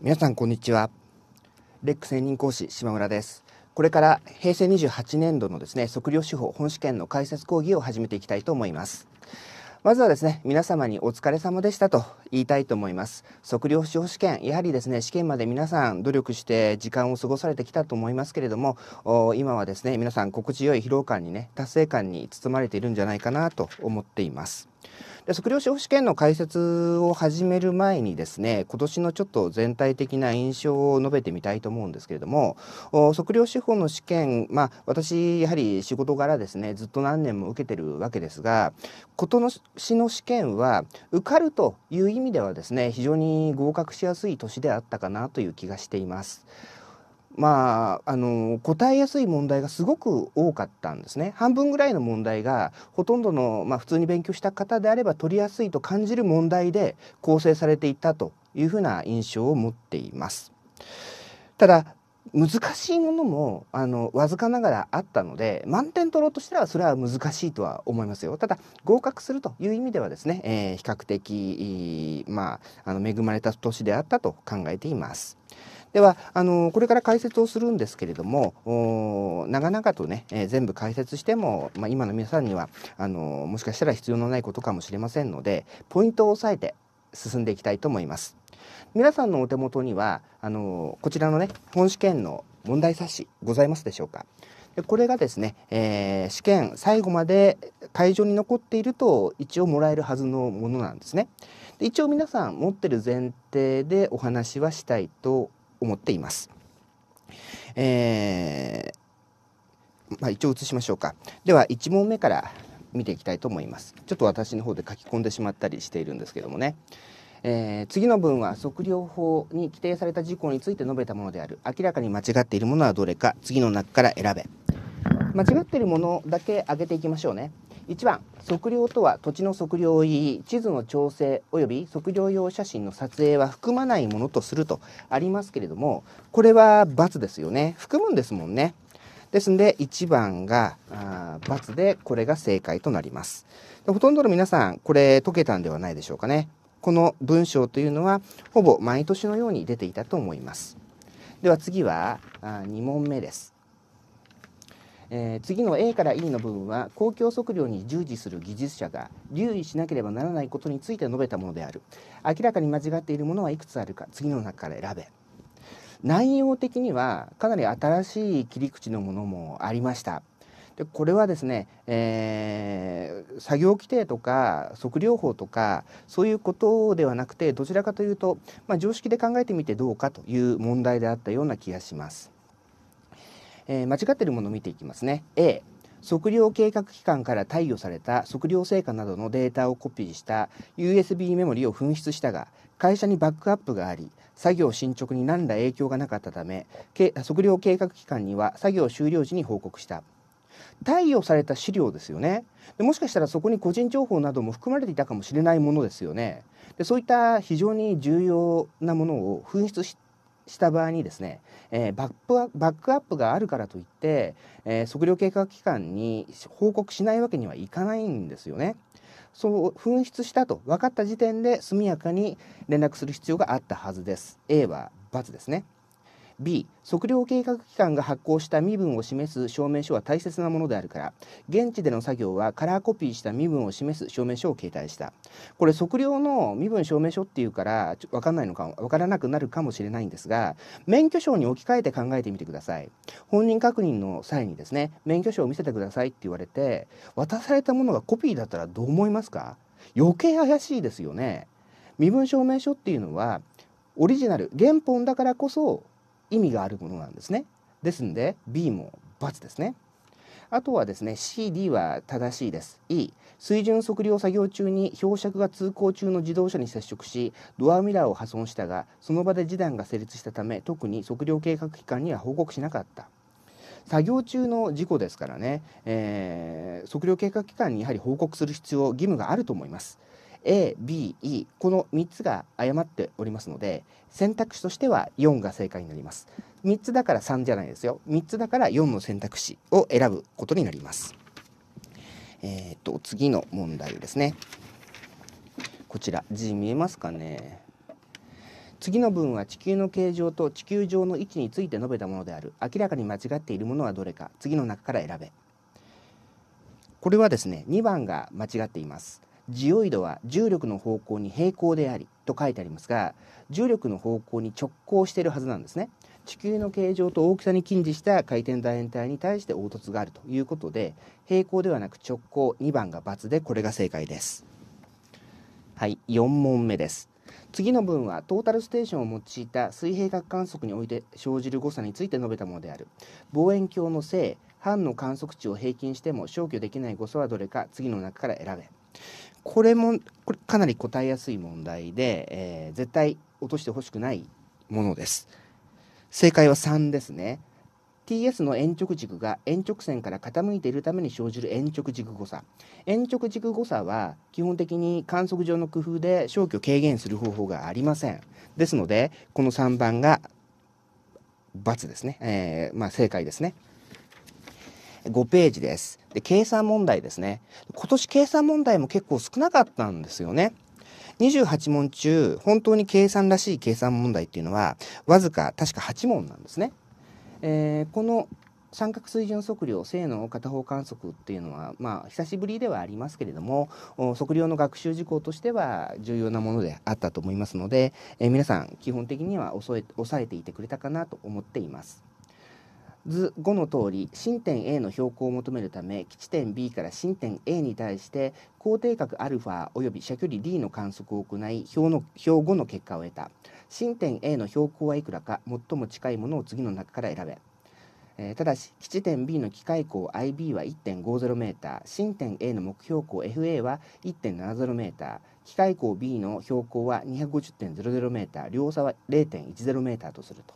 皆さんこんにちはレック専任講師島村ですこれから平成28年度のですね測量手法本試験の解説講義を始めていきたいと思いますまずはですね、皆様にお疲れ様でしたと言いたいと思います。測量司法試験、やはりですね、試験まで皆さん努力して時間を過ごされてきたと思いますけれども、今はですね、皆さん心地よい疲労感にね、達成感に包まれているんじゃないかなと思っています。で測量司法試験の解説を始める前にですね今年のちょっと全体的な印象を述べてみたいと思うんですけれども測量手法の試験まあ私やはり仕事柄ですねずっと何年も受けてるわけですが事の市の試験は受かるという意味ではですね非常に合格しやすい年であったかなという気がしています。まあ、あの答えやすい問題がすごく多かったんですね半分ぐらいの問題がほとんどの、まあ、普通に勉強した方であれば取りやすいと感じる問題で構成されていたというふうな印象を持っています。ただ難しいものもあのわずかながらあったので満点取ろうとしたらそれは難しいとは思いますよただ合格するという意味ではですね、えー、比較的、まあ、あの恵まれた年であったと考えています。ではあのこれから解説をするんですけれども長々とね、えー、全部解説しても、まあ、今の皆さんにはあのもしかしたら必要のないことかもしれませんのでポイントを押さえて進んでいきたいと思います。皆さんのお手元にはあのこちらのね本試験の問題冊子ございますでしょうかでこれがですね、えー、試験最後まで会場に残っていると一応もらえるはずのものなんですね。で一応皆さん持ってる前提でお話はしたいと思っています。えー、まあ、一応移しましょうか。では1問目から見ていきたいと思います。ちょっと私の方で書き込んでしまったりしているんですけどもね。えー、次の文は測量法に規定された事項について述べたものである明らかに間違っているものはどれか次の中から選べ間違っているものだけ挙げていきましょうね1番測量とは土地の測量を言い地図の調整及び測量用写真の撮影は含まないものとするとありますけれどもこれは×ですよね含むんですもんねですんで1番が×でこれが正解となりますほとんどの皆さんこれ解けたんではないでしょうかねこの文章というのはほぼ毎年のように出ていたと思いますでは次はあ2問目ですえー、次の A から E の部分は公共測量に従事する技術者が留意しなければならないことについて述べたものである明らかに間違っているものはいくつあるか次の中から選べ内容的にはかなり新しい切り口のものもありましたでこれはですね、えー、作業規定とか測量法とかそういうことではなくてどちらかというと、まあ、常識で考えてみてどうかという問題であったような気がします。えー、間違っているものを見ていきますね。A 測量計画機関から貸与された測量成果などのデータをコピーした USB メモリを紛失したが会社にバックアップがあり作業進捗に何ら影響がなかったため測量計画機関には作業終了時に報告した貸与された資料ですよねでもしかしたらそこに個人情報なども含まれていたかもしれないものですよねでそういった非常に重要なものを紛失しした場合にですね、えー、バップバックアップがあるからといって、えー、測量計画機関に報告しないわけにはいかないんですよね。そう紛失したと分かった時点で速やかに連絡する必要があったはずです。A は×ですね。B 測量計画機関が発行した身分を示す証明書は大切なものであるから現地での作業はカラーコピーした身分を示す証明書を携帯したこれ測量の身分証明書っていうから分かんないのか分からなくなるかもしれないんですが免許証に置き換えて考えてみてください本人確認の際にですね免許証を見せてくださいって言われて渡されたものがコピーだったらどう思いますか余計怪しいですよね身分証明書っていうのはオリジナル原本だからこそ意味があるものなんですね。ですんで B も×ですね。あとはですね CD は正しいです。E 水準測量作業中に標尺が通行中の自動車に接触しドアミラーを破損したがその場で示談が成立したため特に測量計画機関には報告しなかった。作業中の事故ですからね、えー、測量計画機関にやはり報告する必要義務があると思います。ABE この3つが誤っておりますので選択肢としては4が正解になります3つだから3じゃないですよ3つだから4の選択肢を選ぶことになりますえっ、ー、と次の問題ですねこちら字見えますかね次の文は地球の形状と地球上の位置について述べたものである明らかに間違っているものはどれか次の中から選べこれはですね2番が間違っていますジオイドは重力の方向に平行でありと書いてありますが重力の方向に直行しているはずなんですね地球の形状と大きさに近似した回転楕円体に対して凹凸があるということで平行ではなく直行2番が×でこれが正解ですはい4問目です次の文はトータルステーションを用いた水平角観測において生じる誤差について述べたものである望遠鏡の正半の観測値を平均しても消去できない誤差はどれか次の中から選べこれもこれかなり答えやすい問題で、えー、絶対落としてほしくないものです。正解は3ですね。TS の延直軸が延直線から傾いているために生じる延直軸誤差延直軸誤差は基本的に観測上の工夫で消去軽減する方法がありませんですのでこの3番が×ですね、えー、まあ、正解ですね。5ページです。で、計算問題ですね。今年計算問題も結構少なかったんですよね。28問中、本当に計算らしい計算問題っていうのは、わずか確か8問なんですね。えー、この三角水準測量正の片方観測っていうのはまあ久しぶりではありますけれども測量の学習事項としては重要なものであったと思いますので、えー、皆さん基本的には抑え抑えていてくれたかなと思っています。図5の通り新点 A の標高を求めるため基地点 B から新点 A に対して高定角 α および射距離 D の観測を行い表の表5の結果を得た新点 A の標高はいくらか最も近いものを次の中から選べ、えー、ただし基地点 B の機械高 IB は 1.50m 新点 A の目標高 FA は 1.70m 機械高 B の標高は 250.00m 両差は 0.10m とすると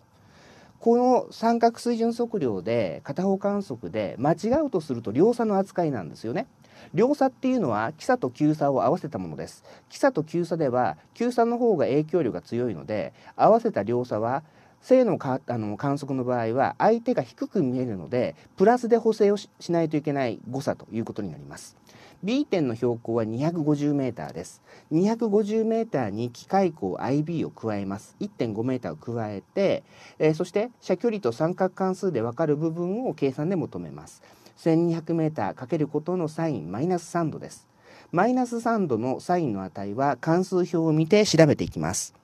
この三角水準測量で片方観測で間違うとすると両差の扱いなんですよね。両差っていうのは基礎と急差を合わせたものです。基礎と急差では急差の方が影響力が強いので合わせた両差は正のかあの観測の場合は相手が低く見えるのでプラスで補正をしないといけない誤差ということになります。B 点の標高は 250m です 250m に機械光 IB を加えます 1.5m を加えて、えー、そして射距離と三角関数で分かる部分を計算で求めます 1200m かけることのサインマイナス3度ですマイナス3度のサインの値は関数表を見て調べていきます。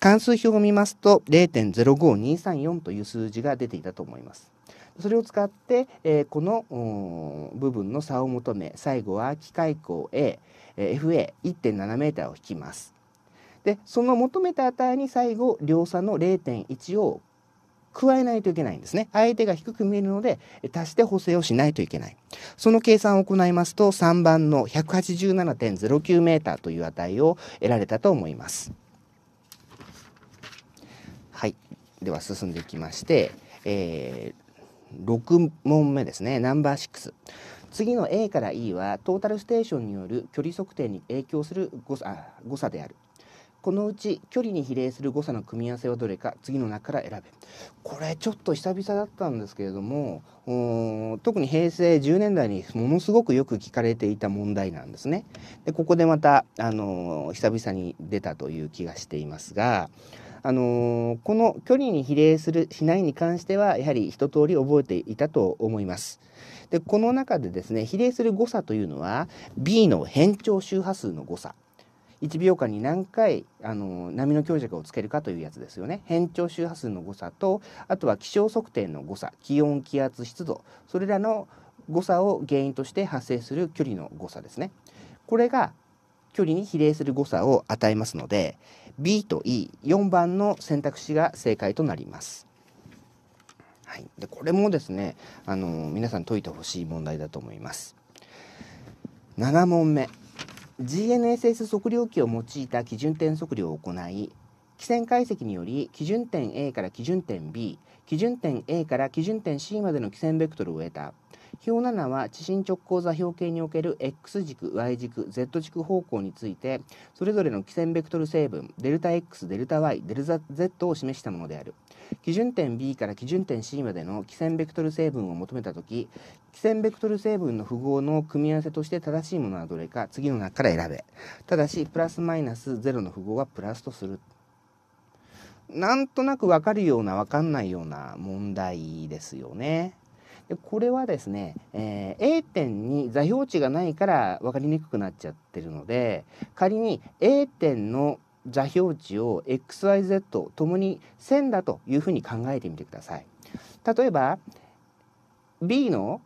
関数表を見ますと0.05234という数字が出ていたと思います。それを使って、えー、この部分の差を求め最後は機械口 A、FA1.7m を引きます。でその求めた値に最後両差の0.1を加えないといけないんですね。相手が低く見えるので、足して補正をしないといけない。その計算を行いますと、3番の 187.09m という値を得られたと思います。はい。では進んでいきまして、え6問目ですね、ナンバー6。次の A から E はトータルステーションによる距離測定に影響する誤差誤差である。このうち距離に比例する誤差の組み合わせはどれか次の中から選べこれちょっと久々だったんですけれども特に平成10年代にものすごくよく聞かれていた問題なんですね。でここでまた、あのー、久々に出たという気がしていますが、あのこの距離に比例するしないに関してはやはり一通り覚えていたと思います。でこの中でですね比例する誤差というのは B の変調周波数の誤差1秒間に何回あの波の強弱をつけるかというやつですよね変調周波数の誤差とあとは気象測定の誤差気温気圧湿度それらの誤差を原因として発生する距離の誤差ですねこれが距離に比例する誤差を与えますので B と E4 番の選択肢が正解となります。はい、でこれもですねあの皆さん解いてほしい問題だと思います。7問目 GNSS 測量器を用いた基準点測量を行い基線解析により基準点 A から基準点 B 基準点 A から基準点 C までの基線ベクトルを得た表7は地震直行座標系における X 軸、Y 軸、Z 軸方向について、それぞれの基線ベクトル成分、デルタ X、デルタ Y、デル Z を示したものである。基準点 B から基準点 C までの基線ベクトル成分を求めた時基線ベクトル成分の符号の組み合わせとして正しいものはどれか、次の中から選べ。ただし、プラスマイナス0の符号はプラスとする。なんとなくわかるようなわかんないような問題ですよね。でこれはですね、えー、A 点に座標値がないから分かりにくくなっちゃってるので仮に A 点の座標値を xyz ともに1000だというふうに考えてみてください。例えば B の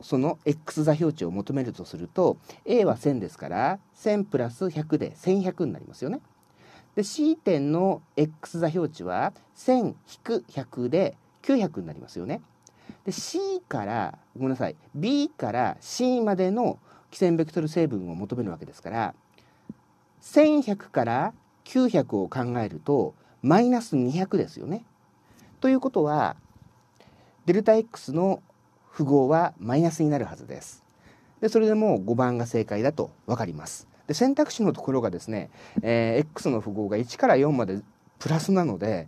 その x 座標値を求めるとすると A は1000ですから1000プラス100で1100になりますよね。で C 点の x 座標値は1000-100で900になりますよね。で C からごめんなさい B から C までの汽船ベクトル成分を求めるわけですから1100から900を考えるとマイナス200ですよね。ということはデルタ x の符号はマイナスになるはずです。でそれでも5番が正解だと分かります。で選択肢のところがですね、えー、x の符号が1から4までプラスなので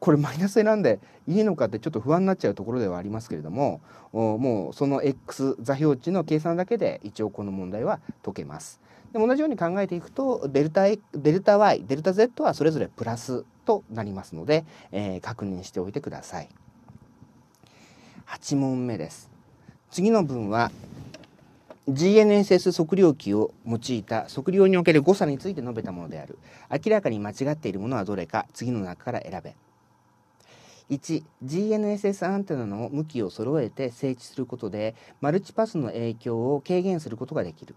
これマイナス選んでいいのかってちょっと不安になっちゃうところではありますけれどももうその x 座標値の計算だけで一応この問題は解けます。で同じように考えていくとデルタデルタ y デルタ z はそれぞれプラスとなりますので、えー、確認しておいてください。8問目です。次の文は GNSS 測量器を用いた測量における誤差について述べたものである明らかに間違っているものはどれか次の中から選べ 1GNSS アンテナの向きを揃えて整地することでマルチパスの影響を軽減することができる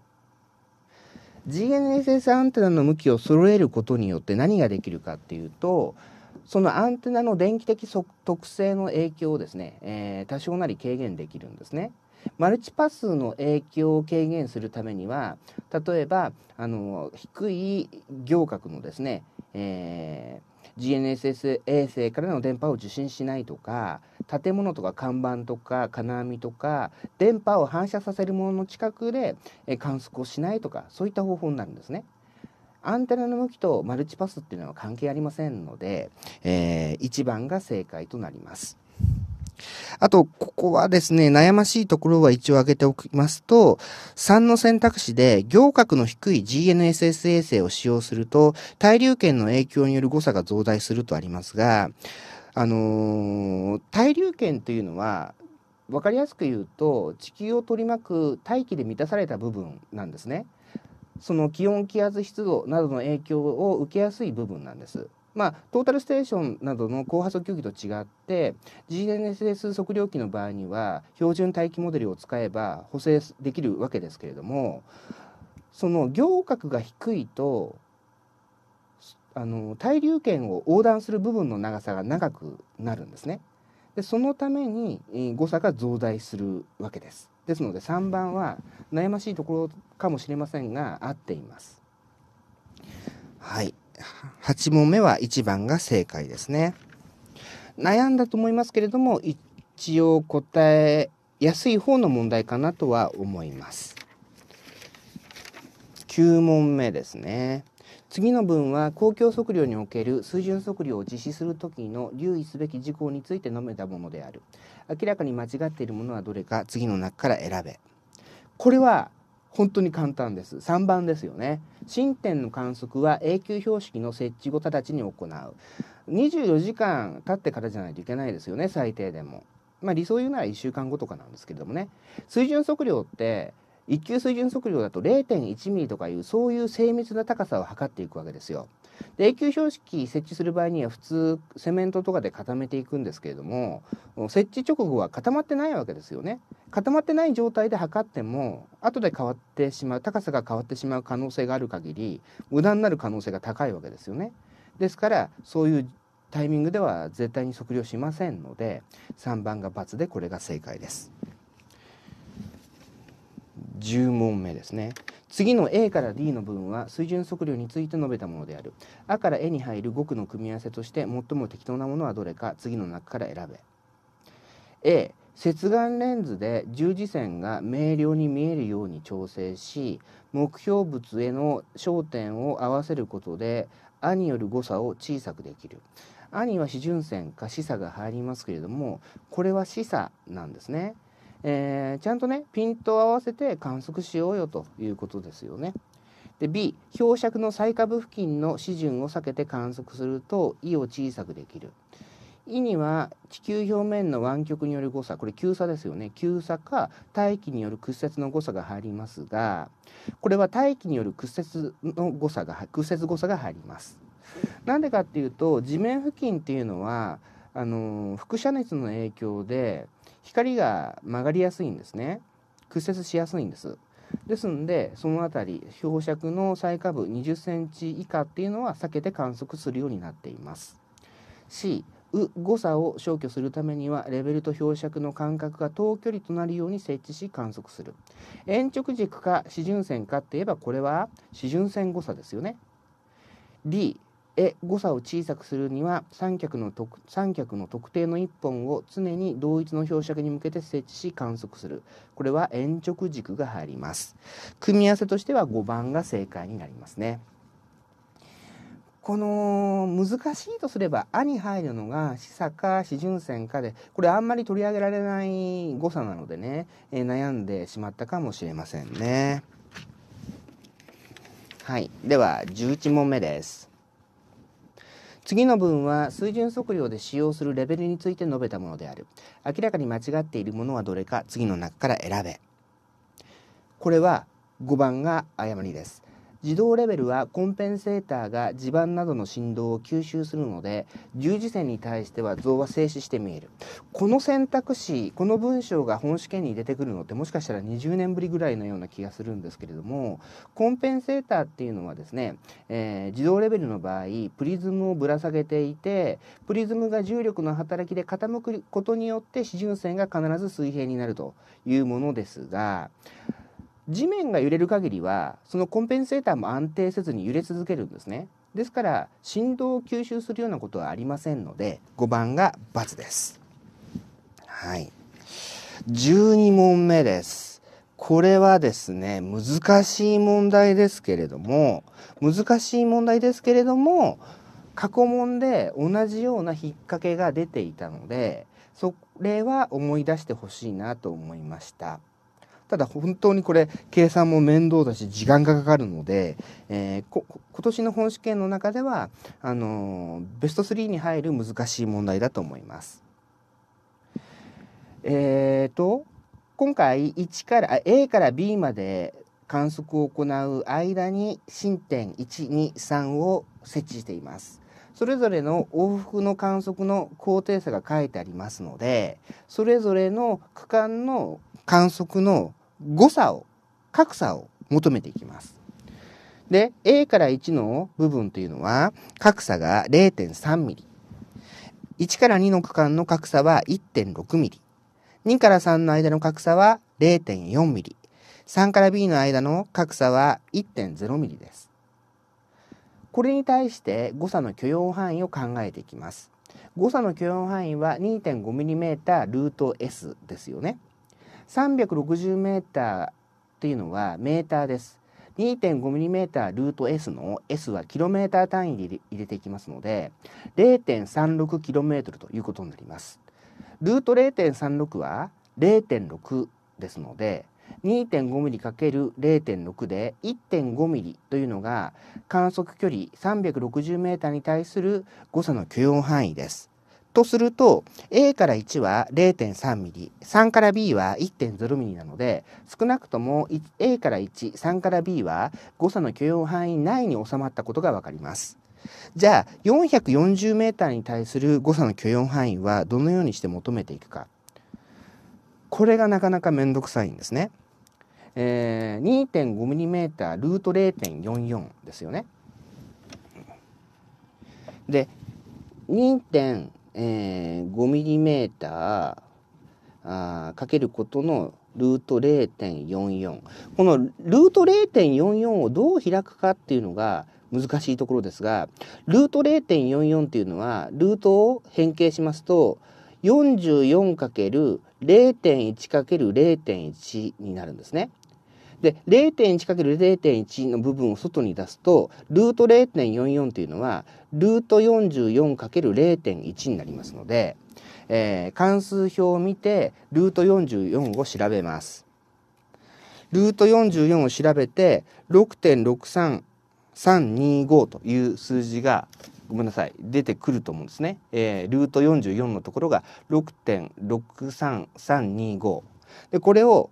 GNSS アンテナの向きを揃えることによって何ができるかっていうとそのアンテナの電気的特性の影響をですね、えー、多少なり軽減できるんですね。マルチパスの影響を軽減するためには例えばあの低い行角のですね、えー GNSS 衛星からの電波を受信しないとか建物とか看板とか金網とか電波を反射させるものの近くで観測をしないとかそういった方法になるんですね。アンテナの向きとマルチパスっていうのは関係ありませんので、えー、1番が正解となります。あと、ここはですね、悩ましいところは一応挙げておきますと、3の選択肢で、行角の低い GNSS 衛星を使用すると、対流圏の影響による誤差が増大するとありますが、あのー、対流圏というのは、分かりやすく言うと、地球を取り巻く大気で満たされた部分なんですね。その気温、気圧、湿度などの影響を受けやすい部分なんです。まあ、トータルステーションなどの高波速球機と違って GNSS 測量機の場合には標準待機モデルを使えば補正できるわけですけれどもその行角が低いとあの対流圏を横断する部分の長さが長くなるんですね。でそのために誤差が増大するわけです。ですので3番は悩ましいところかもしれませんが合っています。はい、8問目は1番が正解ですね。悩んだと思いますけれども、一応答えやすい方の問題かなとは思います。9問目ですね。次の文は公共測量における水準測量を実施する時の留意すべき事項について述べたものである明らかに間違っているものはどれか次の中から選べこれは本当に簡単です。3番ですよね。進展の観測は永久標識の設置後直ちに行う。24時間経ってからじゃないといけないですよね、最低でも。まあ理想言うなら1週間後とかなんですけどもね。水準測量って、1級水準測量だと0.1 m m とかいう、そういう精密な高さを測っていくわけですよ。で永久標識設置する場合には普通セメントとかで固めていくんですけれども設置直後は固まってないわけですよね固まってない状態で測っても後で変わってしまう高さが変わってしまう可能性がある限り無駄になる可能性が高いわけですよねですからそういうタイミングでは絶対に測量しませんので3番が×でこれが正解です。10問目ですね次の A から D の部分は水準測量について述べたものであるあから A に入る5句の組み合わせとして最も適当なものはどれか次の中から選べ A 接眼レンズで十字線が明瞭に見えるように調整し目標物への焦点を合わせることで「A による誤差を小さくできる「A には四準線か示唆が入りますけれどもこれは示唆なんですね。えー、ちゃんとねピントを合わせて観測しようよということですよね。で B 標尺の最下部付近の指準を避けて観測すると E を小さくできる。E には地球表面の湾曲による誤差これ急差ですよね急差か大気による屈折の誤差が入りますがこれは大気による屈折の誤差が屈折誤差が入ります。なんでかっていうと地面付近っていうのはあの輻射熱の影響で光が曲がりやすいんですね屈折しやすいんですですんでその辺り標尺の最下部2 0センチ以下っていうのは避けて観測するようになっています C う誤差を消去するためにはレベルと標尺の間隔が等距離となるように設置し観測する延直軸か四準線かっていえばこれは四準線誤差ですよね D え誤差を小さくするには三脚の特三脚の特定の1本を常に同一の標尺に向けて設置し観測するこれは鉛直軸が入ります組み合わせとしては5番が正解になりますねこの難しいとすれば「あ」に入るのが「示唆」か「示準線」かでこれあんまり取り上げられない誤差なのでね、えー、悩んでしまったかもしれませんねはいでは11問目です次の文は水準測量で使用するレベルについて述べたものである。明らかに間違っているものはどれか次の中から選べ。これは5番が誤りです。自動レベルはコンペンセーターが地盤などの振動を吸収するので十字線に対しては像は静止して見えるこの選択肢この文章が本試験に出てくるのってもしかしたら20年ぶりぐらいのような気がするんですけれどもコンペンセーターっていうのはですね、えー、自動レベルの場合プリズムをぶら下げていてプリズムが重力の働きで傾くことによって始順線が必ず水平になるというものですが地面が揺れる限りはそのコンペンセーターも安定せずに揺れ続けるんですねですから振動を吸収するようなことはありませんので5番が×ですはい12問目ですこれはですね難しい問題ですけれども難しい問題ですけれども過去問で同じような引っ掛けが出ていたのでそれは思い出してほしいなと思いました。ただ本当にこれ計算も面倒だし時間がかかるので、えー、今年の本試験の中ではあのベスト3に入る難しい問題だと思います。えっ、ー、と今回1から A から B まで観測を行う間に新点123を設置しています。それぞれの往復の観測の高低差が書いてありますのでそれぞれの区間の観測の誤差を、格差を求めていきます。で、A から1の部分というのは、格差が 0.3mm。1から2の区間の格差は 1.6mm。2から3の間の格差は 0.4mm。3から B の間の格差は 1.0mm です。これに対して誤差の許容範囲を考えていきます。誤差の許容範囲は2 5タールート S ですよね。360メーターというのはメーターです。2 5タールート S の S はキロメーター単位で入れていきますので0 3 6トルということになります。ルート0.36は0.6ですので 2.5mm×0.6 で1 5ミリというのが観測距離3 6 0ーに対する誤差の許容範囲です。とすると A から1は 0.3mm、3から B は 1.0mm なので少なくとも A から1、3から B は誤差の許容範囲内に収まったことが分かります。じゃあ 440m に対する誤差の許容範囲はどのようにして求めていくかこれがなかなか面倒くさいんですね。えー、2.5mm ルート0.44ですよね。で2.5えー、5mm あかけることのルート0.44このルート0.44をどう開くかっていうのが難しいところですがルート0.44っていうのはルートを変形しますと 44×0.1×0.1 になるんですね。で 0.1×0.1 の部分を外に出すとルート0.44というのはルート 44×0.1 になりますので、えー、関数表を見てルート44を調べます。ルート44を調べて6.63325という数字がごめんなさい出てくると思うんですね、えー、ルート44のところが6.63325でこれを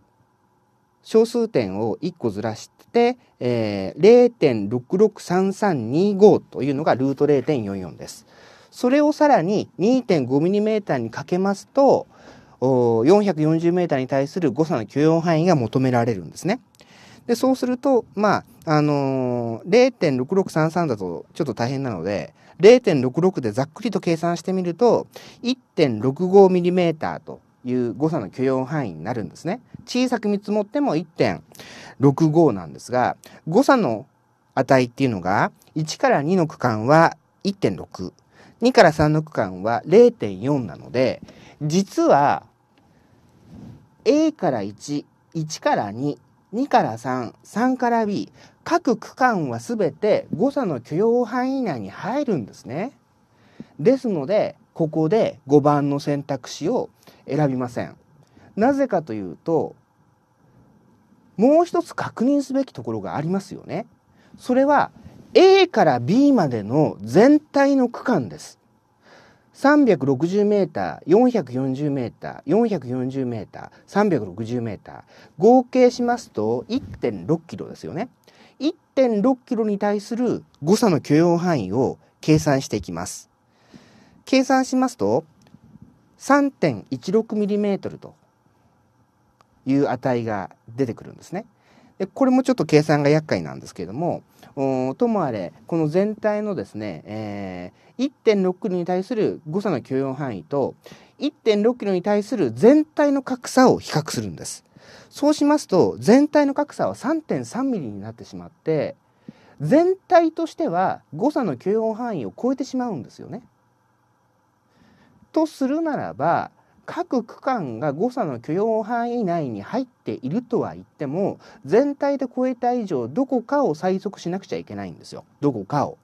小数点を1個ずらして、えー、0.663325というのがルート0.44です。それをさらに 2.5mm にかけますと 440m に対する誤差の許容範囲が求められるんですね。でそうするとまああのー、0.6633だとちょっと大変なので0.66でざっくりと計算してみると 1.65mm という誤差の許容範囲になるんですね。小さく見積もっても1.65なんですが、誤差の値っていうのが、1から2の区間は1.6、2から3の区間は0.4なので、実は A から1、1から2、2から3、3から B、各区間はすべて誤差の許容範囲内に入るんですね。ですので、ここで5番の選択肢を選びません。なぜかというと、もう一つ確認すべきところがありますよね。それは A から B までの全体の区間です。360m、440m、440m、360m、合計しますと 1.6km ですよね。1.6km に対する誤差の許容範囲を計算していきます。計算しますと 3.16mm という値が出てくるんですね。でこれもちょっと計算が厄介なんですけれどもともあれこの全体のですね、えー、1.6kg に対する誤差の許容範囲と 1.6kg に対する全体の格差を比較するんです。そうしますと全体の格差は 3.3mm になってしまって全体としては誤差の許容範囲を超えてしまうんですよね。とするならば各区間が誤差の許容範囲内に入っているとは言っても全体で超えた以上どこかを最速しなくちゃいけないんですよどこかを。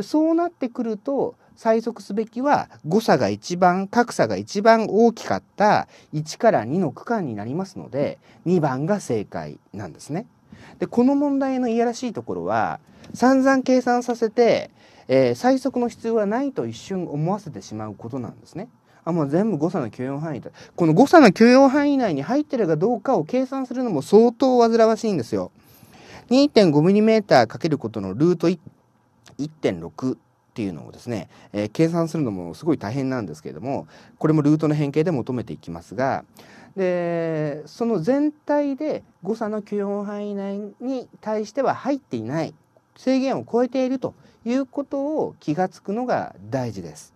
そうなってくると最速すべきは誤差が一番格差が一番大きかった1から2の区間になりますので2番が正解なんですね。でこの問題のいやらしいところは散々計算させてえー、最速の必要はないと一瞬思わせてしまうことなんですね。あもう全部誤差の許容範囲だ。この誤差の許容範囲内に入ってるかどうかを計算するのも相当煩わしいんですよ。2.5mm かけることのルート1.6っていうのをですね、えー、計算するのもすごい大変なんですけれどもこれもルートの変形で求めていきますがでその全体で誤差の許容範囲内に対しては入っていない制限を超えているということを気が付くのが大事です。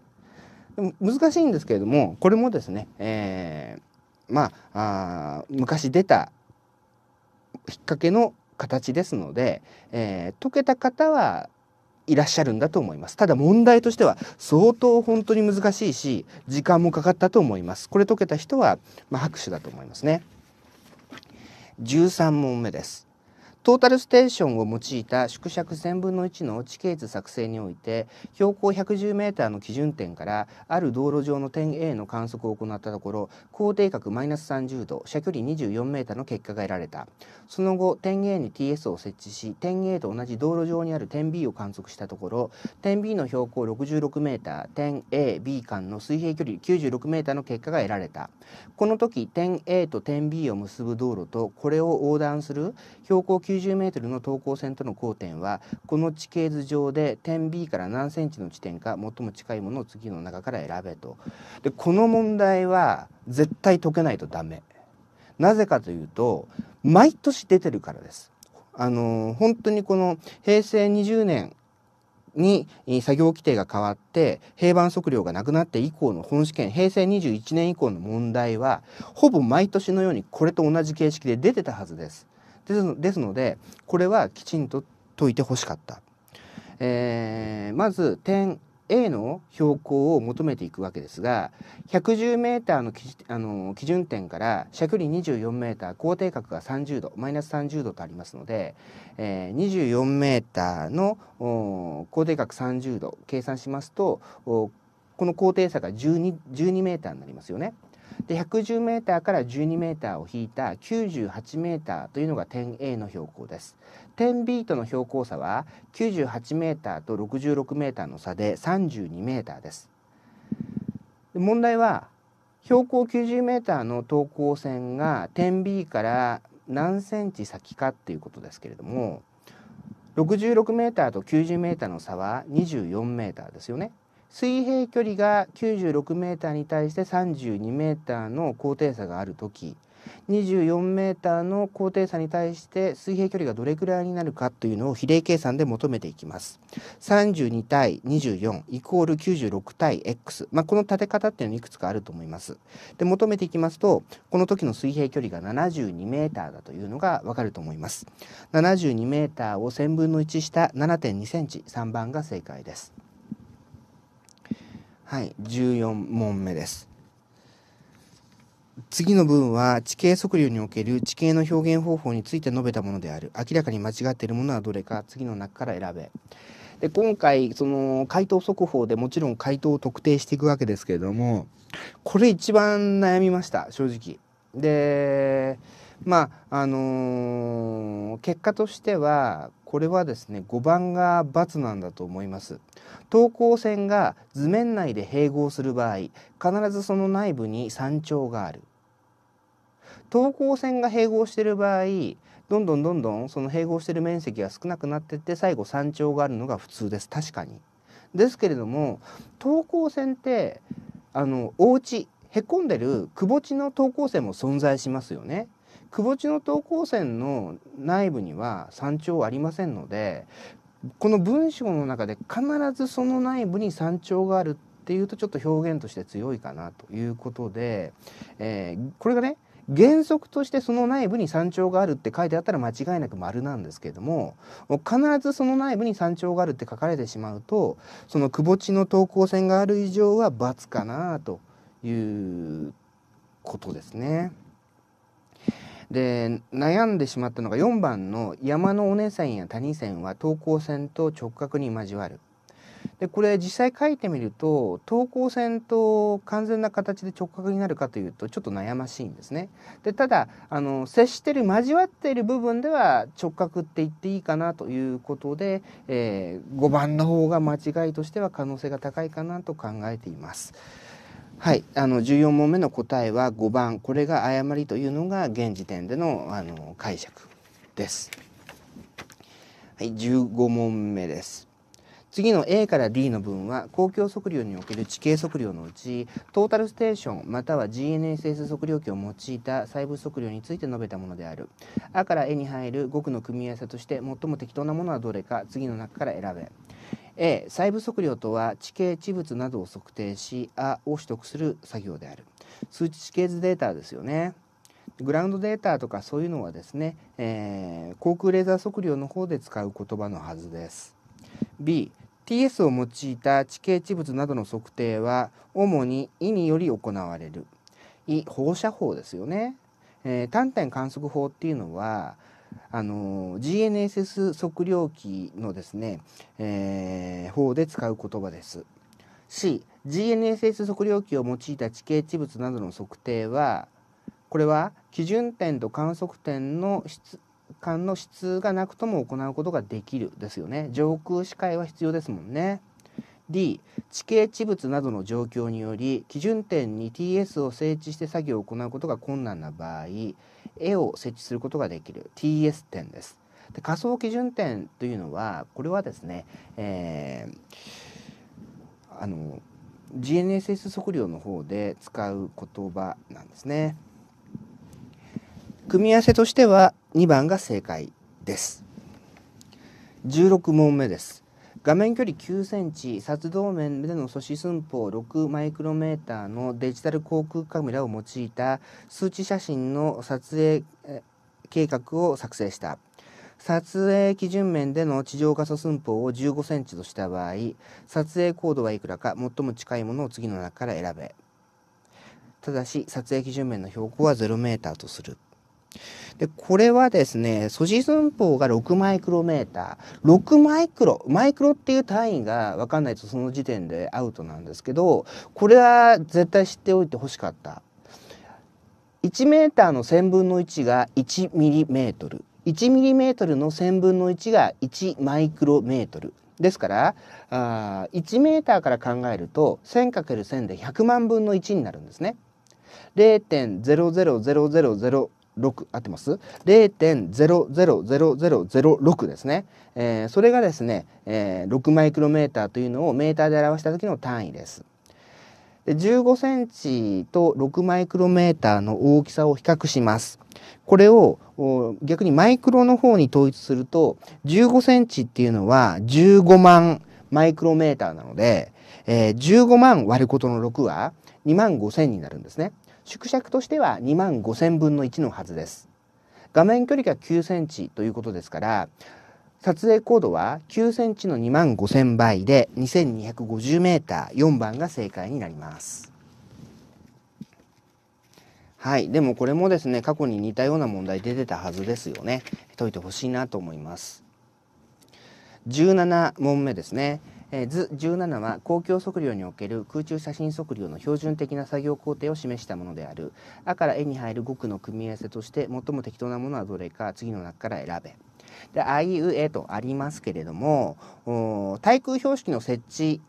でも難しいんですけれどもこれもですね、えー、まあ昔出た引っ掛けの形ですので、えー、解けた方はいらっしゃるんだと思います。ただ問題としては相当本当に難しいし、時間もかかったと思います。これ解けた人は、まあ、拍手だと思いますね。13問目です。トータルステーションを用いた縮尺1000分の1の地形図作成において標高 110m の基準点からある道路上の点 A の観測を行ったところ高低角マイナス30度射距離2 4ーの結果が得られたその後点 A に TS を設置し点 A と同じ道路上にある点 B を観測したところ点 B の標高 66m 点 AB 間の水平距離 96m の結果が得られたこの時点 A と点 B を結ぶ道路とこれを横断する標高9 0 m の等高線との交点はこの地形図上で点 B から何センチの地点か最も近いものを次の中から選べと。でこの問題は絶対解けないとダメ。なぜかというと毎年出てるからです。あの本当にこの平成20年に作業規定が変わって平板測量がなくなって以降の本試験平成21年以降の問題はほぼ毎年のようにこれと同じ形式で出てたはずです。ですですのでこれはきちんと解いてほしかった。えー、まず点 A の標高を求めていくわけですが 110m のあの基準点から尺距離 24m 高低角が30度マイナス30度とありますので、えー、24m の高低角30度計算しますとこの高低差が 12, 12m になりますよね。で 110m から 12m を引いた 98m というのが点 A の標高です点 B との標高差は 98m と 66m の差で 32m です問題は標高 90m の等高線が点 B から何センチ先かっていうことですけれども 66m と 90m の差は 24m ですよね水平距離が9 6ーに対して3 2ーの高低差がある時2 4ーの高低差に対して水平距離がどれくらいになるかというのを比例計算で求めていきます。32対24イコール96対 x、まあ、この立て方っていうのはいくつかあると思います。で求めていきますとこの時の水平距離が7 2ーだというのがわかると思います。72m を1000分の1した7 2ンチ3番が正解です。はい、14問目です。次の文は地形測量における地形の表現方法について述べたものである明らかに間違っているものはどれか次の中から選べで今回その回答速報でもちろん回答を特定していくわけですけれどもこれ一番悩みました正直でまああのー、結果としてはこれはですね5番が×なんだと思います等高線が図面内で併合する場合必ずその内部に山頂がある等高線が併合している場合どんどんどんどんその併合している面積が少なくなっていって最後山頂があるのが普通です確かに。ですけれども等高線ってあのお家へこんでるくぼ地の等高線も存在しますよね。窪地の等高線の内部には山頂はありませんのでこの文章の中で必ずその内部に山頂があるっていうとちょっと表現として強いかなということで、えー、これがね原則としてその内部に山頂があるって書いてあったら間違いなく丸なんですけれども必ずその内部に山頂があるって書かれてしまうとその窪地の等高線がある以上は×かなということですね。で悩んでしまったのが4番の「山のお姉さんや谷線は等高線と直角に交わる」でこれ実際書いてみると等高線と完全な形で直角になるかというとちょっと悩ましいんですね。でただあの接してる交わっている部分では直角って言っていいかなということで、えー、5番の方が間違いとしては可能性が高いかなと考えています。はい、あの14問目の答えは5番これが誤りというのが現時点でのあの解釈です。はい、15問目です。次の A から D の文は公共測量における地形測量のうちトータルステーションまたは GNSS 測量器を用いた細部測量について述べたものであるあから A に入る5区の組み合わせとして最も適当なものはどれか次の中から選べ A 細部測量とは地形地物などを測定しあを取得する作業である数値地形図データですよねグラウンドデータとかそういうのはですね、えー、航空レーザー測量の方で使う言葉のはずです B TS を用いた地形地物などの測定は主に意により行われる。意放射法ですよね、えー、単点観測法っていうのはあの GNSS 測量器のですね、えー、方で使う言葉です。C GNSS 測量器を用いた地形地物などの測定はこれは基準点と観測点の質間の質がなくとも行うことができるですよね上空視界は必要ですもんね。D 地形地物などの状況により基準点に TS を設置して作業を行うことが困難な場合絵を設置することができる TS 点です。で仮想基準点というのはこれはですね、えー、あの GNSS 測量の方で使う言葉なんですね。組み合わせとしては2番が正解です。16問目です。画面距離9センチ、札動面での阻止寸法6マイクロメーターのデジタル航空カメラを用いた数値写真の撮影計画を作成した。撮影基準面での地上画素寸法を15センチとした場合、撮影高度はいくらか最も近いものを次の中から選べ。ただし、撮影基準面の標高は0メーターとする。で、これはですね、素地寸法が6マイクロメーター。6マイクロ。マイクロっていう単位がわかんないとその時点でアウトなんですけど、これは絶対知っておいてほしかった。1メーターの1000分の1が1ミリメートル。1ミリメートルの1000分の1が1マイクロメートル。ですからあ1メーターから考えると 1000×1000 で100万分の1になるんですね。0.00000 6合ってます ?0.000006 ですね、えー、それがですね、えー、6マイクロメーターというのをメーターで表した時の単位です。で15センチと6マイクロメーターの大きさを比較します。これを逆にマイクロの方に統一すると15センチっていうのは15万マイクロメーターなので、えー、15万割ることの6は2万5千になるんですね。縮尺としては2万5000分の1のはずです。画面距離が9センチということですから、撮影高度は9センチの2万5000倍で2250メーター4番が正解になります。はい。でもこれもですね、過去に似たような問題出てたはずですよね。解いてほしいなと思います。17問目ですね。え図17は公共測量における空中写真測量の標準的な作業工程を示したものであるあから絵に入る5句の組み合わせとして最も適当なものはどれか次の中から選べであいうえとありますけれども対空標識の設置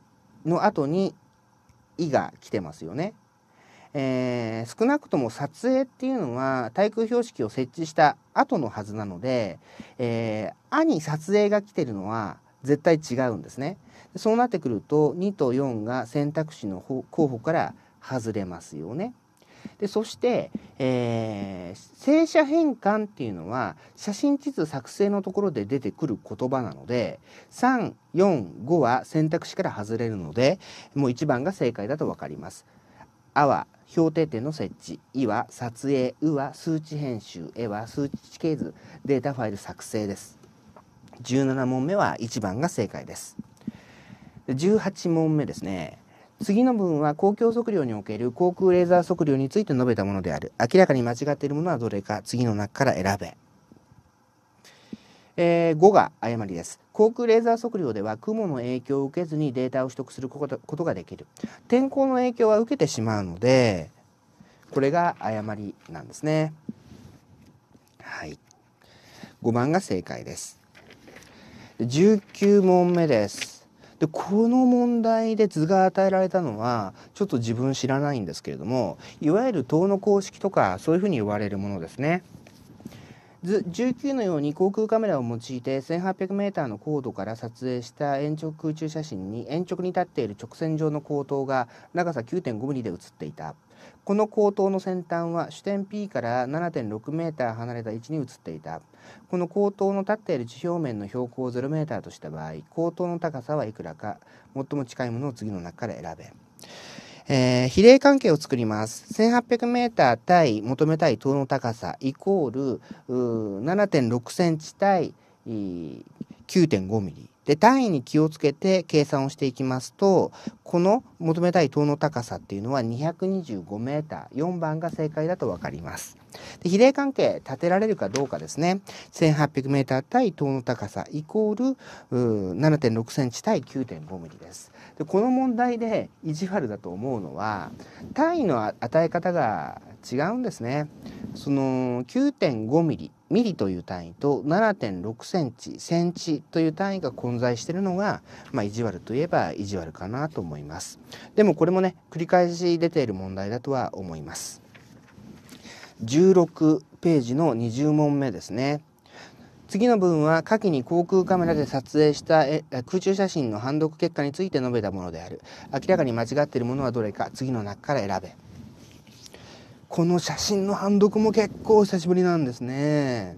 の後に「い」が来てますよね。えー、少なくとも撮影っていうのは対空標識を設置した後のはずなので「えー」に撮影が来てるのは絶対違うんですね。そうなってくると2と4が選択肢の候補から外れますよね。でそして、えー、正写変換っていうのは写真地図作成のところで出てくる言葉なので345は選択肢から外れるのでもう1番が正解だと分かります。あは標定点の設置、いは撮影、うは数値編集、えは数値地形図、データファイル作成です。17問目は1番が正解です。18問目ですね。次の文は公共測量における航空レーザー測量について述べたものである。明らかに間違っているものはどれか次の中から選べ。えー、5が誤りです。航空レーザー測量では雲の影響を受けずにデータを取得することができる。天候の影響は受けてしまうので、これが誤りなんですね。はい。5番が正解です。19問目です。で、この問題で図が与えられたのは、ちょっと自分知らないんですけれども、いわゆる等の公式とか、そういうふうに言われるものですね。図19のように航空カメラを用いて 1800m の高度から撮影した延長空中写真に延直に立っている直線上の高塔が長さ 9.5mm で写っていたこの高塔の先端は主点 P から 7.6m 離れた位置に写っていたこの高等の立っている地表面の標高を0ーとした場合高等の高さはいくらか最も近いものを次の中から選べえー、比例関係を作ります。1 8 0 0ー対求めたい塔の高さイコール7.6センチ対9.5ミリ。で、単位に気をつけて計算をしていきますと、この求めたい塔の高さっていうのは 225m、4番が正解だと分かります。で比例関係、立てられるかどうかですね。1800m 対塔の高さイコール 7.6cm 対 9.5mm です。で、この問題で意地悪だと思うのは、単位の与え方が違うんですね。その 9.5mm ミリという単位と7.6センチセンチという単位が混在しているのが、まあ、意地悪といえば意地悪かなと思いますでもこれもね繰り返し出ている問題だとは思います16ページの20問目ですね次の文は下記に航空カメラで撮影した空中写真の判読結果について述べたものである明らかに間違っているものはどれか次の中から選べこの写真の判読も結構久しぶりなんですね。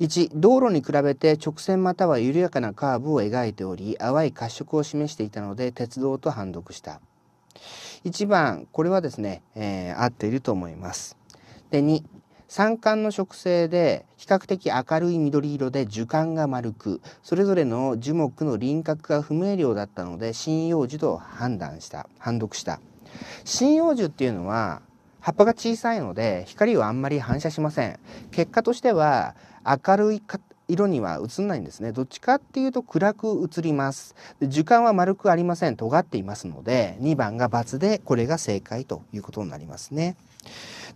1道路に比べて直線または緩やかなカーブを描いており淡い褐色を示していたので鉄道と判読した1番これはですね、えー、合っていると思いますで2山間の植生で比較的明るい緑色で樹幹が丸くそれぞれの樹木の輪郭が不明瞭だったので針葉樹と判断した判読した針葉樹っていうのは葉っぱが小さいので光はあんまり反射しません結果としては明るい色には映らないんですねどっちかっていうと暗く映ります樹間は丸くありません尖っていますので2番が×でこれが正解ということになりますね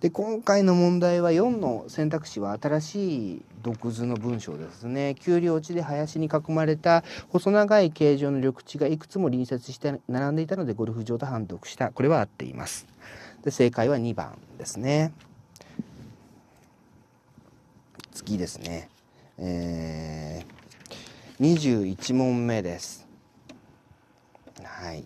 で今回の問題は4の選択肢は新しい独図の文章ですね丘陵地で林に囲まれた細長い形状の緑地がいくつも隣接して並んでいたのでゴルフ場と判読したこれは合っていますで、正解は2番ですね。次ですね。えー、21問目です。はい。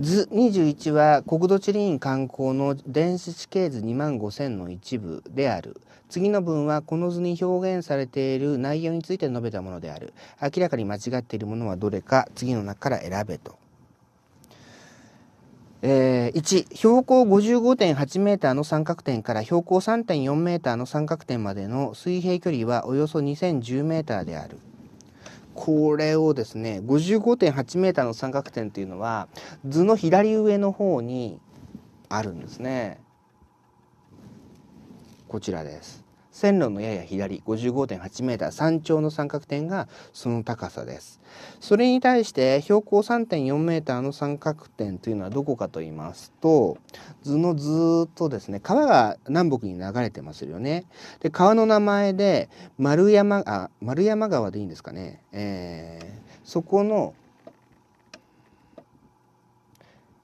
図21は国土地理院観光の電子地形図2万5000の一部である。次の文はこの図に表現されている内容について述べたものである。明らかに間違っているものはどれか次の中から選べと。えー、1、標高55.8メーターの三角点から標高3.4メーターの三角点までの水平距離はおよそ2010メーターである。これをですね、55.8メーターの三角点というのは図の左上の方にあるんですね。こちらです。線路のやや左 55.8m 山頂の三角点がその高さですそれに対して標高 3.4m の三角点というのはどこかと言いますと図のずっとですね川が南北に流れてますよねで川の名前で丸山あ丸山川でいいんですかね、えー、そこの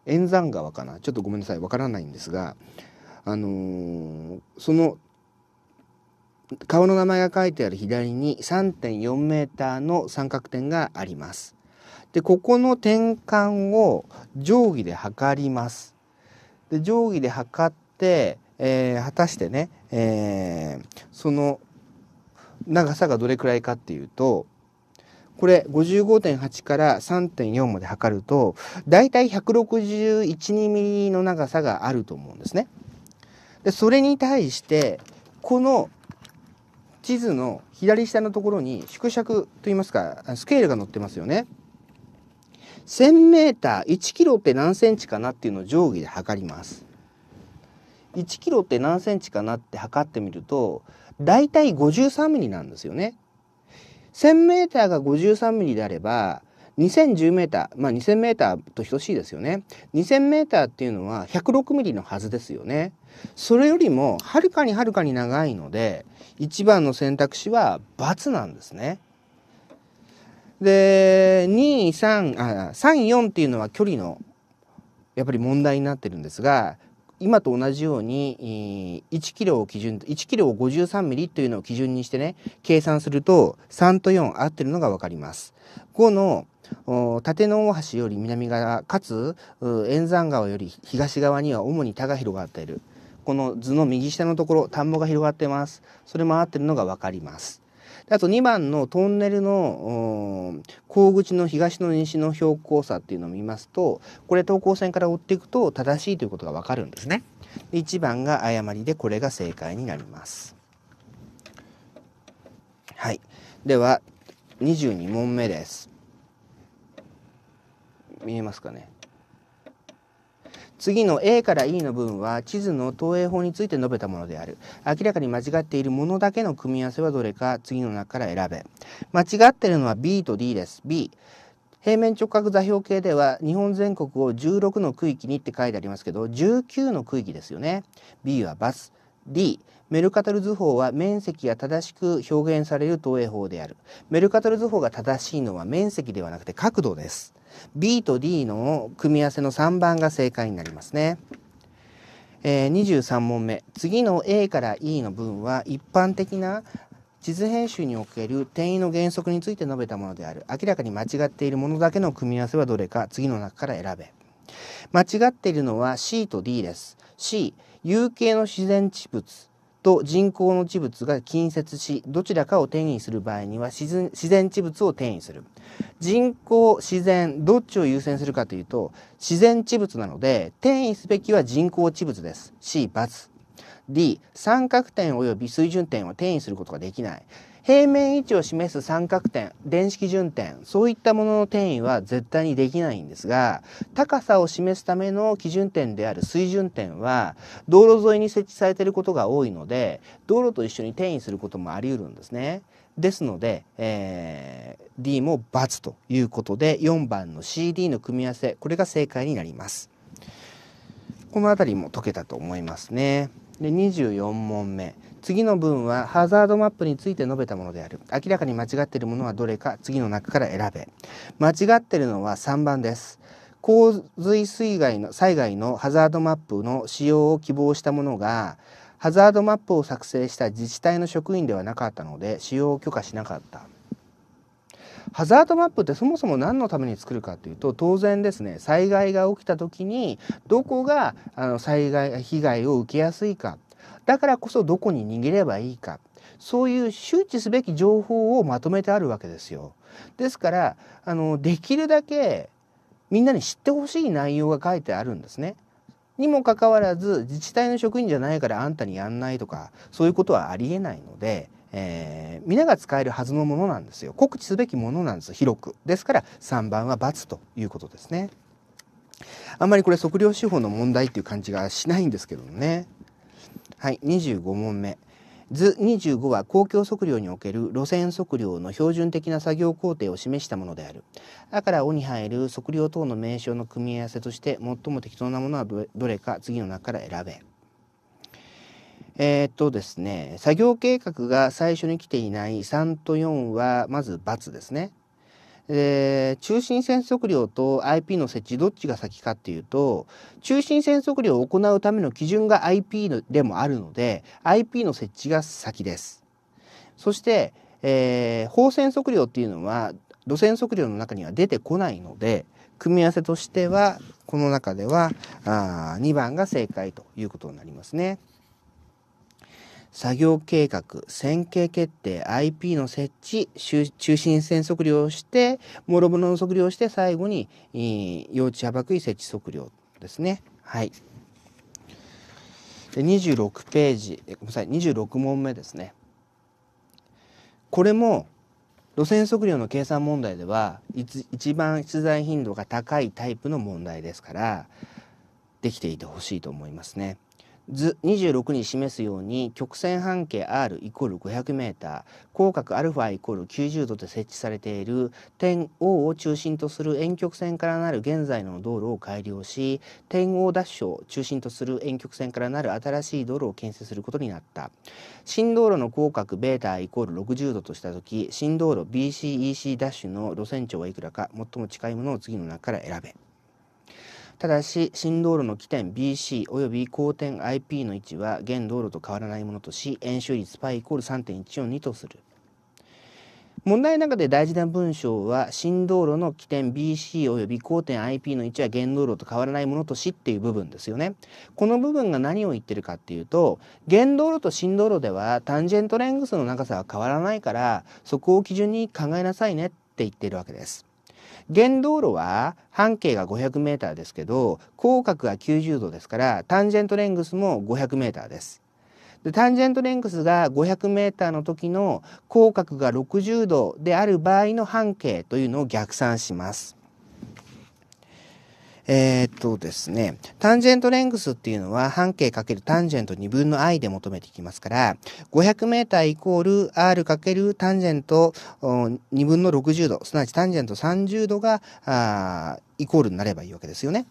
円山川かなちょっとごめんなさいわからないんですがあのー、その顔の名前が書いてある左に3.4メーターの三角点があります。で、ここの転換を定規で測ります。で、定規で測って、えー、果たしてね、えー、その長さがどれくらいかっていうと、これ55.8から3.4まで測ると、だいたい161、2ミリの長さがあると思うんですね。で、それに対して、この地図の左下のところに縮尺といいますかスケールが載ってますよね。1000m、1キロって何センチかなっていうのを定規で測ります。1キロって何センチかなって測ってみると、だいたい53ミリなんですよね。1000メーターが53ミリであれば、2010メーター、まあ2000メーターと等しいですよね。2000メーターっていうのは106ミリのはずですよね。それよりもはるかにはるかに長いので一番の選択肢は×なんですね。で3 4っていうのは距離のやっぱり問題になってるんですが今と同じように1キロを基準1キロを53ミリというのを基準にしてね計算すると3と4合ってるのが分かります。5の立の大橋より南側かつ円山川より東側には主に田が広がっている。この図の右下のところ田んぼが広がってますそれ回ってるのが分かりますであと2番のトンネルの甲口の東の西の標高差っていうのを見ますとこれ等高線から追っていくと正しいということが分かるんですね。1番が誤りでこれが正解になります。はい、では22問目です。見えますかね次の A から E の部分は地図の投影法について述べたものである。明らかに間違っているものだけの組み合わせはどれか次の中から選べ。間違っているのは B と D です。B。平面直角座標系では日本全国を16の区域にって書いてありますけど19の区域ですよね。B はバス。D メルカトル図法は面積が正しく表現される投影法である。メルカトル図法が正しいのは面積ではなくて角度です。B と D の組み合わせの3番が正解になりますね。えー、23問目。次の A から E の文は一般的な地図編集における転移の原則について述べたものである。明らかに間違っているものだけの組み合わせはどれか次の中から選べ。間違っているのは C と D です。C、有形の自然地物。と人工の地物が近接し、どちらかを転移する場合には自然自然地物を転移する。人工、自然、どっちを優先するかというと、自然地物なので、転移すべきは人工地物です。C、×。D、三角点及び水準点を転移することができない。平面位置を示す三角点、電子基準点、そういったものの転移は絶対にできないんですが、高さを示すための基準点である水準点は、道路沿いに設置されていることが多いので、道路と一緒に転移することもあり得るんですね。ですので、えー、D も×ということで、4番の CD の組み合わせ、これが正解になります。この辺りも解けたと思いますね。で、24問目。次の文はハザードマップについて述べたものである。明らかに間違っているものはどれか次の中から選べ。間違ってるのは3番です。洪水水害の災害のハザードマップの使用を希望したものがハザードマップを作成した自治体の職員ではなかったので使用を許可しなかった。ハザードマップってそもそも何のために作るかというと当然ですね災害が起きた時にどこがあの災害被害を受けやすいかだからこそどこに逃げればいいかそういう周知すべき情報をまとめてあるわけですよ。ですからあのできるだけみんなに知ってほしい内容が書いてあるんですね。にもかかわらず自治体の職員じゃないからあんたにやんないとかそういうことはありえないので、えー、皆が使えるはずのものなんですよ告知すべきものなんです広くですから3番は×ということですねあんまりこれ測量手法の問題っていう感じがしないんですけどもねはい、25問目。図25は公共測量における路線測量の標準的な作業工程を示したものである。だから「お」に入る測量等の名称の組み合わせとして最も適当なものはどれか次の中から選べ。えー、っとですね作業計画が最初に来ていない3と4はまず×ですね。えー、中心線測量と IP の設置どっちが先かっていうと中心線測量を行うための基準が IP のでもあるので IP の設置が先です。そして、えー、放線測量っていうのは路線測量の中には出てこないので組み合わせとしてはこの中ではあ2番が正解ということになりますね。作業計画、線形決定、IP の設置、中心線測量をして、諸々の測量をして、最後に、幼稚用地幅区位設置測量ですね。はい。で26ページ、ごめんなさい、26問目ですね。これも、路線測量の計算問題では一番出題頻度が高いタイプの問題ですからできていてほしいと思いますね。図26に示すように曲線半径 r イコール 500m 広角 α イコール90度で設置されている点 O を中心とする遠曲線からなる現在の道路を改良し点 O' を中心とする遠曲線からなる新しい道路を建設することになった新道路の広角 β イコール60度とした時新道路 BCEC' の路線長はいくらか最も近いものを次の中から選べ。ただし、新道路の起点 BC 及び交点 IP の位置は現道路と変わらないものとし、円周率 π イコール3.142とする。問題の中で大事な文章は新道路の起点 BC 及び交点 IP の位置は原道路と変わらないものとしっていう部分ですよね。この部分が何を言ってるかっていうと原道路と新道路ではタンジェントレングスの長さは変わらないからそこを基準に考えなさいねって言ってるわけです。原動路は半径が 500m ですけど口角が90度ですからタンジェントレングスも 500m です。でタンジェントレングスが 500m の時の口角が60度である場合の半径というのを逆算します。えー、っとですね、タンジェントレングスっていうのは半径かけるタンジェント2分の i で求めていきますから、500メーターイコール r かけるタンジェント2分の60度、すなわちタンジェント30度が、あイコールになればいいわけですよね。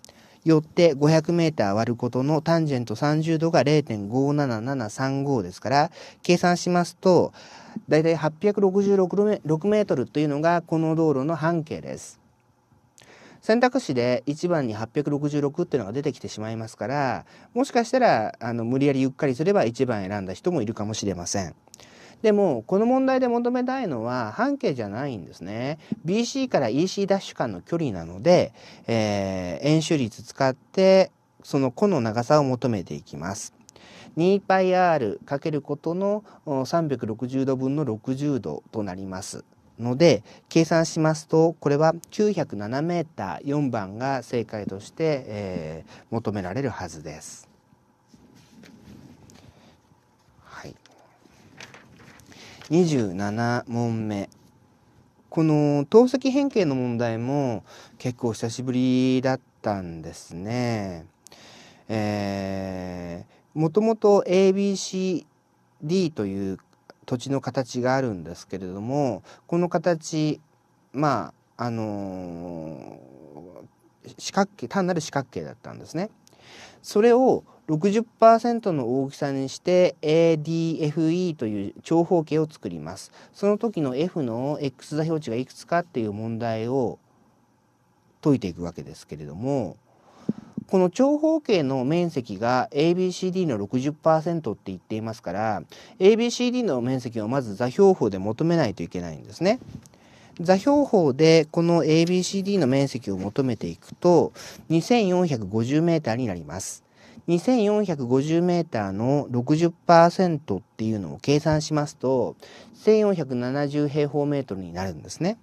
よって500メーター割ることのタンジェント30度が0.57735ですから、計算しますと、だいたい866メートルというのがこの道路の半径です。選択肢で1番に866っていうのが出てきてしまいますからもしかしたらあの無理やりゆっかりすれば1番選んだ人もいるかもしれません。でもこの問題で求めたいのは半径じゃないんですね BC から EC ダッシュ間の距離なので、えー、円周率使ってその弧の長さを求めていきます 2πr かけることの360度分の60度となりますので計算しますとこれは 907m4 番が正解として、えー、求められるはずです。はい、27問目この透析変形の問題も結構久しぶりだったんですね。えー、もともと ABCD という土地の形があるんですけれどもこの形まああのー、四角形単なる四角形だったんですね。それを60%の大きさにして ADFE という長方形を作ります。その時の F の x 座標値がいくつかっていう問題を解いていくわけですけれどもこの長方形の面積が ABCD の60%って言っていますから ABCD の面積をまず座標法で求めないといけないんですね。座標法でこの ABCD の面積を求めていくと 2450m になります。2450m の60%っていうのを計算しますと1470平方メートルになるんですね。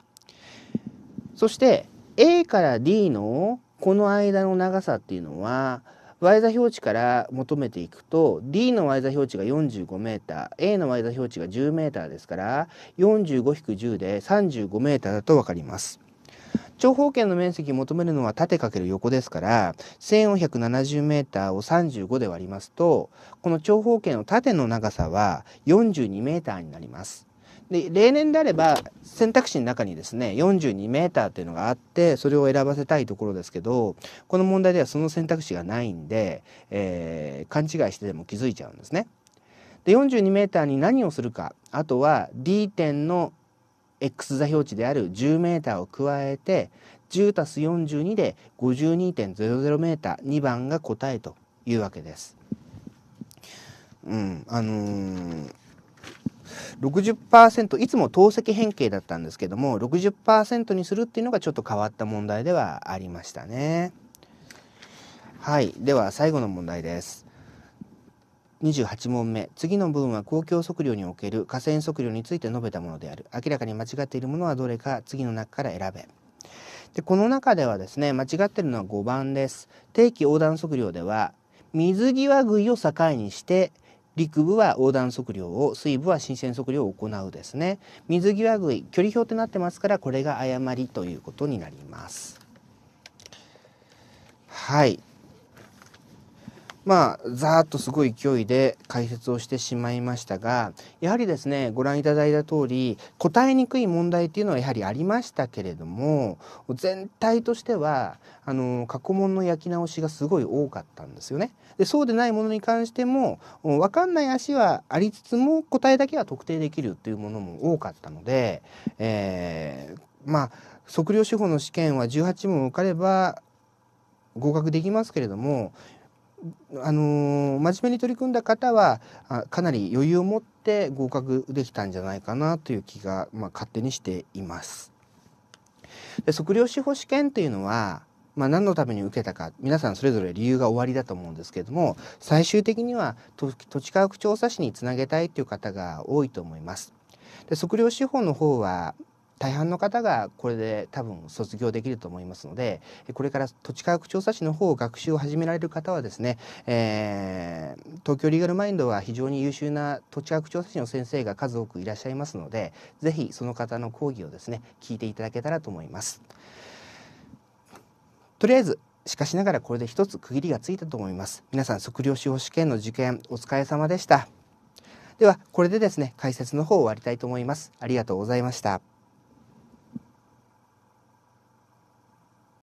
そして A から D のこの間の長さっていうのは y 座標値から求めていくと D の y 座標値が 45m A の y 座標値が 10m ですから45-10で 35m だと分かります。長方形の面積求めるのは縦×横ですから 1470m を35で割りますとこの長方形の縦の長さは 42m になります。で例年であれば選択肢の中にですね 42m というのがあってそれを選ばせたいところですけどこの問題ではその選択肢がないんで、えー、勘違いしてでも気づいちゃうんですね。で 42m に何をするかあとは D 点の x 座標値である 10m を加えて 10+42 で 52.00m2 番が答えというわけです。うん、あのー60%いつも透析変形だったんですけども60%にするっていうのがちょっと変わった問題ではありましたね。はいでは最後の問題です。28問目次の文は公共測量における河川測量について述べたものである明らかに間違っているものはどれか次の中から選べでこの中ではですね間違ってるのは5番です定期横断測量では水際杭を境にして陸部は横断測量を水部は新鮮測量を行うですね水際具距離表となってますからこれが誤りということになりますはいまあ、ざーっとすごい勢いで解説をしてしまいましたが、やはりですね、ご覧いただいた通り、答えにくい問題っていうのはやはりありましたけれども、全体としては、あの、過去問の焼き直しがすごい多かったんですよね。で、そうでないものに関しても、わかんない足はありつつも、答えだけは特定できるっていうものも多かったので、えー、まあ、測量手法の試験は18問受かれば合格できますけれども、あのー、真面目に取り組んだ方はあかなり余裕を持って合格できたんじゃないかなという気が、まあ、勝手にしています。で測量司法試験というのは、まあ、何のために受けたか皆さんそれぞれ理由が終わりだと思うんですけれども最終的には土地価格調査士につなげたいという方が多いと思います。で測量司法の方は大半の方がこれで多分卒業できると思いますのでこれから土地科学調査士の方を学習を始められる方はですね、えー、東京リーガルマインドは非常に優秀な土地科学調査士の先生が数多くいらっしゃいますので是非その方の講義をですね聞いていただけたらと思います。とりあえずしかしながらこれで一つ区切りがついたと思います。皆さん測量司法試験の受験お疲れ様でした。ではこれでですね解説の方を終わりたいと思います。ありがとうございました。